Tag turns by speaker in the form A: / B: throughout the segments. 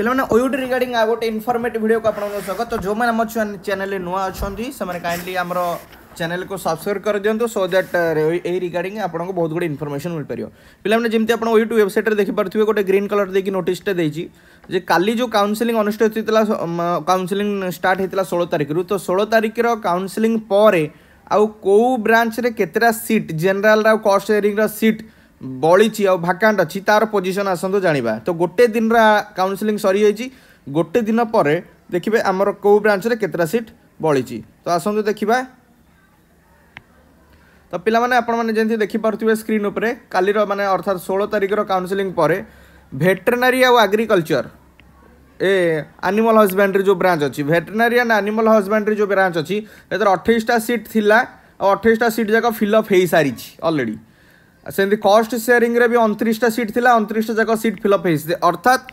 A: ପିଲାମାନେ OUT regarding ଆଉ ଗୋଟେ ଇନଫର୍ମେଟିଭ୍ ଭିଡ଼ିଓକୁ ଆପଣଙ୍କୁ ସ୍ୱାଗତ ତ ଯେଉଁମାନେ ଆମ ଚ୍ୟାନେଲ୍ରେ ନୂଆ ଅଛନ୍ତି ସେମାନେ କାଇଣ୍ଡଲି ଆମର ଚ୍ୟାନେଲ୍କୁ ସବସ୍କ୍ରାଇବ୍ କରିଦିଅନ୍ତୁ ସୋ ଦ୍ୟାଟ୍ ଏଇ ରିଗାର୍ଡିଂ ଆପଣଙ୍କୁ ବହୁତ ଗୁଡ଼ିଏ ଇନଫର୍ମେସନ୍ ମିଳିପାରିବ ପିଲାମାନେ ଯେମିତି ଆପଣ ୟୁଟ୍ୟୁବ୍ ୱେବସାଇଟ୍ରେ ଦେଖିପାରୁଥିବେ ଗୋଟେ ଗ୍ରୀନ୍ କଲର୍ ଦେଇକି ନୋଟିସ୍ଟା ଦେଇଛି ଯେ କାଲି ଯେଉଁ କାଉନ୍ସିଲିଂ ଅନୁଷ୍ଠିତ ହୋଇଥିଲା କାଉନ୍ସିଲିଂ ଷ୍ଟାର୍ଟ ହୋଇଥିଲା ଷୋହଳ ତାରିଖରୁ ତ ଷୋହଳ ତାରିଖର କାଉନ୍ସିଲିଂ ପରେ ଆଉ କେଉଁ ବ୍ରାଞ୍ଚରେ କେତେଟା ସିଟ୍ ଜେନେରାଲ୍ ଆଉ କଷ୍ଟ ସେୟାରିଂର ସିଟ୍ ବଳିଛି ଆଉ ଭାକାଣ୍ଟ ଅଛି ତା'ର ପୋଜିସନ୍ ଆସନ୍ତୁ ଜାଣିବା ତ ଗୋଟେ ଦିନର କାଉନସିଲିଂ ସରିଯାଇଛି ଗୋଟେ ଦିନ ପରେ ଦେଖିବେ ଆମର କେଉଁ ବ୍ରାଞ୍ଚରେ କେତେଟା ସିଟ୍ ବଳିଛି ତ ଆସନ୍ତୁ ଦେଖିବା ତ ପିଲାମାନେ ଆପଣମାନେ ଯେମିତି ଦେଖିପାରୁଥିବେ ସ୍କ୍ରିନ୍ ଉପରେ କାଲିର ମାନେ ଅର୍ଥାତ୍ ଷୋହଳ ତାରିଖର କାଉନସିଲିଂ ପରେ ଭେଟେନାରୀ ଆଉ ଆଗ୍ରିକଲଚର ଏ ଆନିମାଲ ହଜବେଣ୍ଡ୍ରି ଯେଉଁ ବ୍ରାଞ୍ଚ ଅଛି ଭେଟେନାରୀ ଆଣ୍ଡ ଆନିମାଲ ହଜବେଣ୍ଡ୍ରି ଯେଉଁ ବ୍ରାଞ୍ଚ ଅଛି ଏଥିରେ ଅଠେଇଶଟା ସିଟ୍ ଥିଲା ଆଉ ଅଠେଇଶଟା ସିଟ୍ ଯାକ ଫିଲ୍ଅପ୍ ହୋଇସାରିଛି ଅଲରେଡ଼ି ସେମିତି କଷ୍ଟ ସେୟାରିଂରେ ବି ଅଣତିରିଶଟା ସିଟ୍ ଥିଲା ଅଣତିରିଶଟା ଯାକ ସିଟ୍ ଫିଲ୍ଅପ୍ ହେଇଛି ଅର୍ଥାତ୍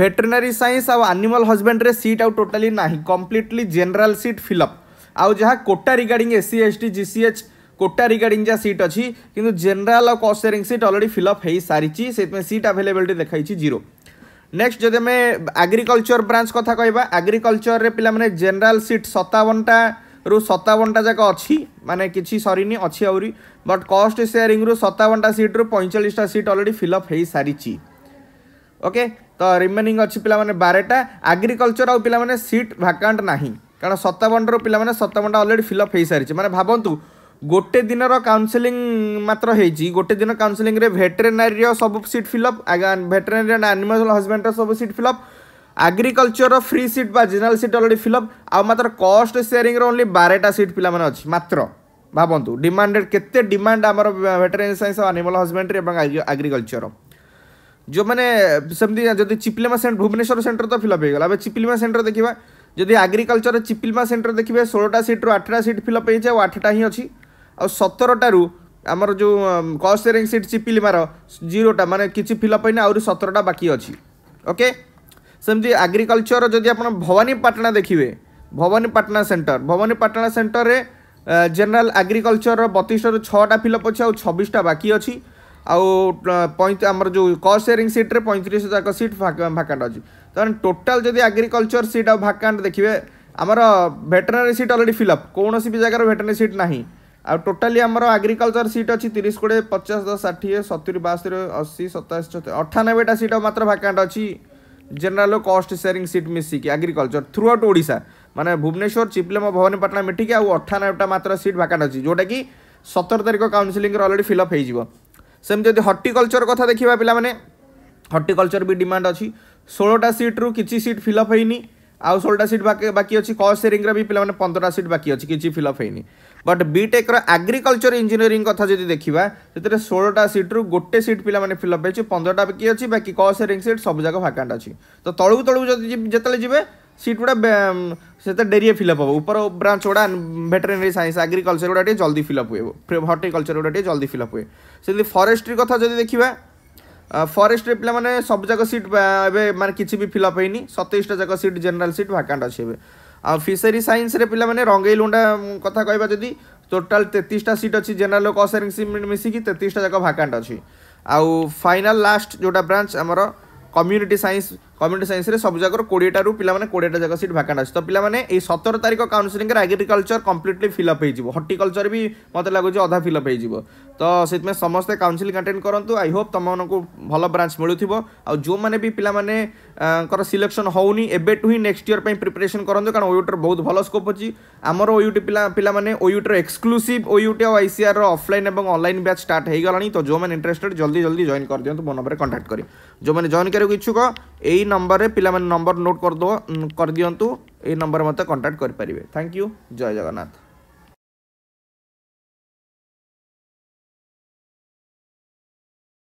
A: ଭେଟେନାରୀ ସାଇନ୍ସ ଆଉ ଆନିମାଲ ହଜବେଣ୍ଡରେ ସିଟ୍ ଆଉ ଟୋଟାଲି ନାହିଁ କମ୍ପ୍ଲିଟଲି ଜେନେରାଲ ସିଟ୍ ଫିଲ୍ଅପ୍ ଆଉ ଯାହା quota regarding SC ST GCH quota regarding ଯାହା ସିଟ୍ ଅଛି କିନ୍ତୁ ଜେନେରାଲ ଆଉ କଷ୍ଟ ସେୟାରିଂ ସିଟ୍ ଅଲରେଡ଼ି ଫିଲ୍ଅପ୍ ହେଇସାରିଛି ସେଥିପାଇଁ ସିଟ୍ ଆଭେଲେବିଲିଟି ଦେଖାଇଛି ଜିରୋ ନେକ୍ସଟ ଯଦି ଆମେ ଆଗ୍ରିକଲଚର ବ୍ରାଞ୍ଚ କଥା କହିବା ଆଗ୍ରିକଲଚରରେ ପିଲାମାନେ ଜେନେରାଲ ସିଟ୍ ସତାବନଟା রু সতাবনটা যাক অছি মানে কিছু সরিনি অছি আহরি বট কস্ট সেয়ারিং রু সতাবনটা সিট রু পঁয়চাশটা সিট অলরেডি ফিল অপ হয়ে সারিছি ওকে তো রিমেনিং অছি পিলামানে বারোটা আগ্রিকলচর আউ পিলামানে সিট ভ্যাকান্ট নাহি কারণ সতাবনটার পিলামানে সতাবনটা অলরেডি ফিল অপ হয়ে সারিছে মানে ভাবন্তু গোটে দিনর কাউন্সেলিং মাত্র হয়েছি গোটে দিন কাউন্সেলিংরে ভেটেরিনারির সব seat fill up veterinary animal হজবেন্ডর সব সিট ফিল অপ ଆଗ୍ରିକଲଚରର ଫ୍ରି ସିଟ୍ ବା ଜେନେରାଲ ସିଟ୍ ଅଲରେଡ଼ି ଫିଲ୍ଅପ୍ ଆଉ ମାତ୍ର କଷ୍ଟ ସେୟାରିଂର ଓନ୍ଲି ବାରଟା ସିଟ୍ ପିଲାମାନେ ଅଛି ମାତ୍ର ଭାବନ୍ତୁ ଡିମାଣ୍ଡେଡ଼ କେତେ ଡିମାଣ୍ଡ ଆମର ଭେଟେରାନ୍ ସାଇନ୍ସ ଆଉ ଆନିମାଲ ହଜବେଣ୍ଡ୍ରି ଏବଂ ଆଗ୍ରିକଲଚର ଯେଉଁମାନେ ସେମିତି ଯଦି ଚିପିଲିମା ସେଣ୍ଟର ଭୁବନେଶ୍ୱର ସେଣ୍ଟର ତ ଫିଲ୍ଅପ୍ ହେଇଗଲା ଏବେ ଚିପିଲିମା ସେଣ୍ଟର ଦେଖିବା ଯଦି ଆଗ୍ରିକଲଚର ଚିପିଲିମା ସେଣ୍ଟର ଦେଖିବେ ଷୋହଳଟା ସିଟ୍ରୁ ଆଠଟା ସିଟ୍ ଫିଲ୍ଅପ୍ ହେଇଛି ଆଉ ଆଠଟା ହିଁ ଅଛି ଆଉ ସତରଟାରୁ ଆମର ଯେଉଁ କଷ୍ଟ ସେୟାରିଂ ସିଟ୍ ଚିପିଲିମାର ଜିରୋଟା ମାନେ କିଛି ଫିଲ୍ଅପ୍ ହେଇନି ଆହୁରି ସତରଟା ବାକି ଅଛି ଓକେ ସେମିତି ଆଗ୍ରିକଲଚର ଯଦି ଆପଣ ଭବାନୀପାଟଣା ଦେଖିବେ ଭବାନୀପାଟଣା ସେଣ୍ଟର ଭବାନୀପାଟଣା ସେଣ୍ଟରରେ ଜେନେରାଲ ଆଗ୍ରିକଲଚରର ବତିଶଟାରୁ ଛଅଟା ଫିଲଅପ୍ ଅଛି ଆଉ ଛବିଶଟା ବାକି ଅଛି ଆଉ ଆମର ଯେଉଁ କଷ୍ଟ ସେୟାରିଂ ସିଟ୍ରେ ପଇଁତିରିଶ ଯାକ ସିଟ୍ ଭାକାଣ୍ଟ ଅଛି ତେଣୁ ଟୋଟାଲ ଯଦି ଆଗ୍ରିକଲଚର ସିଟ୍ ଆଉ ଭାକାଣ୍ଟ ଦେଖିବେ ଆମର ଭେଟେନାରୀ ସିଟ୍ ଅଲରେଡ଼ି ଫିଲ୍ଅପ୍ କୌଣସି ବି ଜାଗାରେ ଭେଟେନାରୀ ସିଟ୍ ନାହିଁ ଆଉ ଟୋଟାଲି ଆମର ଆଗ୍ରିକଲଚର ସିଟ୍ ଅଛି ତିରିଶ କୋଡ଼ିଏ ପଚାଶ ଦଶ ଷାଠିଏ ସତୁରି ବାସ୍ତରି ଅଶୀ ସତାଅଶୀ ଅଠାନବେଟା ସିଟ୍ ମାତ୍ର ଭାକାଣ୍ଟ ଅଛି जेनराल कस्ट सेयरी सीट मिसिक एग्रिकलचर थ्रू आउट ओडा मैंने भुवनेश्वर चिप्लेम भवानी पटना मेटिक आउ अठानबेटा मात्र सीट भाकाट अच्छी जोटा कि सतर तारीख काउनसिलिंग अलरेडी फिलअप होम जब हर्टिकलचर कथ देखा पे हर्टिकलचर भी डिमाड अच्छी षोलटा सीट्रु रू कि सीट फिलअप होनी ଆଉ ଷୋହଳଟା ସିଟ୍ ବାକି ବାକି ଅଛି କସ୍ ସେରିଂର ବି ପିଲାମାନେ ପନ୍ଦରଟା ସିଟ୍ ବାକି ଅଛି କିଛି ଫିଲ୍ଅପ୍ ହେଇନି ବଟ୍ ବିଟେକ୍ର ଆଗ୍ରିକଲଚର ଇଞ୍ଜିନିୟରିଂ କଥା ଯଦି ଦେଖିବା ସେଥିରେ ଷୋହଳଟା ସିଟ୍ରୁ ଗୋଟେ ସିଟ୍ ପିଲାମାନେ ଫିଲ୍ଅପ୍ ହେଇଛି ପନ୍ଦରଟା ବାକି ଅଛି ବାକି କସ୍ ସେରିଂ ସିଟ୍ ସବୁଯାକ ଭାକାଣ୍ଟ ଅଛି ତ ତଳକୁ ତଳକୁ ଯଦି ଯେତେବେଳେ ଯିବେ ସିଟ୍ ଗୁଡ଼ା ସେତେ ଡେରିରେ ଫିଲ୍ଅପ୍ ହେବ ଉପର ବ୍ରାଞ୍ଚ ଗୁଡ଼ା ଭେଟେରିନାରୀ ସାଇନ୍ସ ଆଗ୍ରିକଲଚର ଗୁଡ଼ା ଟିକେ ଜଲ୍ଦି ଫିଲ୍ଅପ୍ ହୁଏ ହର୍ଟିକଲଚର ଗୁଡ଼ା ଟିକେ ଜଲ୍ଦି ଫିଲ୍ଅପ୍ ହୁଏ ସେମିତି ଫରେଷ୍ଟ୍ରି କଥା ଯଦି ଦେଖିବା ফরেस्ट ପିଲାମାନେ ମାନେ ସବୁଯାକ ସିଟ୍ ଏବେ ମାନେ କିଛି ବି ଫିଲ୍ଅପ୍ ହେଇନି ସତେଇଶଟା ଯାକ ସିଟ୍ ଜେନେରାଲ୍ ସିଟ୍ ଭାକାଣ୍ଟ ଅଛି ଏବେ ଆଉ ଫିସେରୀ ସାଇନ୍ସରେ ପିଲାମାନେ ରଙ୍ଗେଇ ଲୁଣ୍ଡା କଥା କହିବା ଯଦି ଟୋଟାଲ୍ ତେତିଶଟା ସିଟ୍ ଅଛି ଜେନେରାଲ୍ ଓ କସରିଂ ମିଶିକି ତେତିଶଟା ଯାକ ଭାକାଣ୍ଟ ଅଛି ଆଉ ଫାଇନାଲ୍ ଲାଷ୍ଟ ଯେଉଁଟା ବ୍ରାଞ୍ଚ ଆମର কম্যুনিটি সাইন্স কম্যুনিটি সাইন্সে সবুজাকর কোড়িয়েটার পিলামানে কোড়িয়েটা যাক সিট ভ্যাকান্ট আছে তো পিলামানে এই সতের তারিখ কাউন্সেলিংরে আগ্রিকলচর কমপ্লিটলি ফিলঅপ হয়েযিব হর্টিকলচর বি মতো লাগুছে অধা ফিলঅপ হয়েযিব তো সেইপাই সমস্তে কাউন্সেলিং আটেন্ড করতু আই হোপ তোমাকে ভাল ব্রাঞ্চ মিলুব আউমানে বি পিলামানে সিলেকশন হোনি এবেঠু হি নেক্সট ইয়ার প্রিপারেসন করতু কারণ ওইউটির বহু ভাল স্কোপ অছি আমার ওইউটি পিলা পিলামানে ওইউটির এক্সক্লুসিভ ওইউটি আউ আইসিআর অফলাইন এবং অনলাইন ব্যাচ স্টার্ট হয়ে গলানি তো যে ইন্টারেস্টেড জলদি জলদি জয়েন করে দিও মো নম্বরে কন্টাক্ট করি যে জয়েন ଭିତରେ ଇଚ୍ଛୁକ ଏଇ ନମ୍ବରରେ ପିଲାମାନେ ନମ୍ବର ନୋଟ୍ କରିଦେବ କରିଦିଅନ୍ତୁ ଏଇ ନମ୍ବରରେ ମୋତେ କଣ୍ଟାକ୍ଟ କରିପାରିବେ ଥ୍ୟାଙ୍କ ୟୁ ଜୟ ଜଗନ୍ନାଥ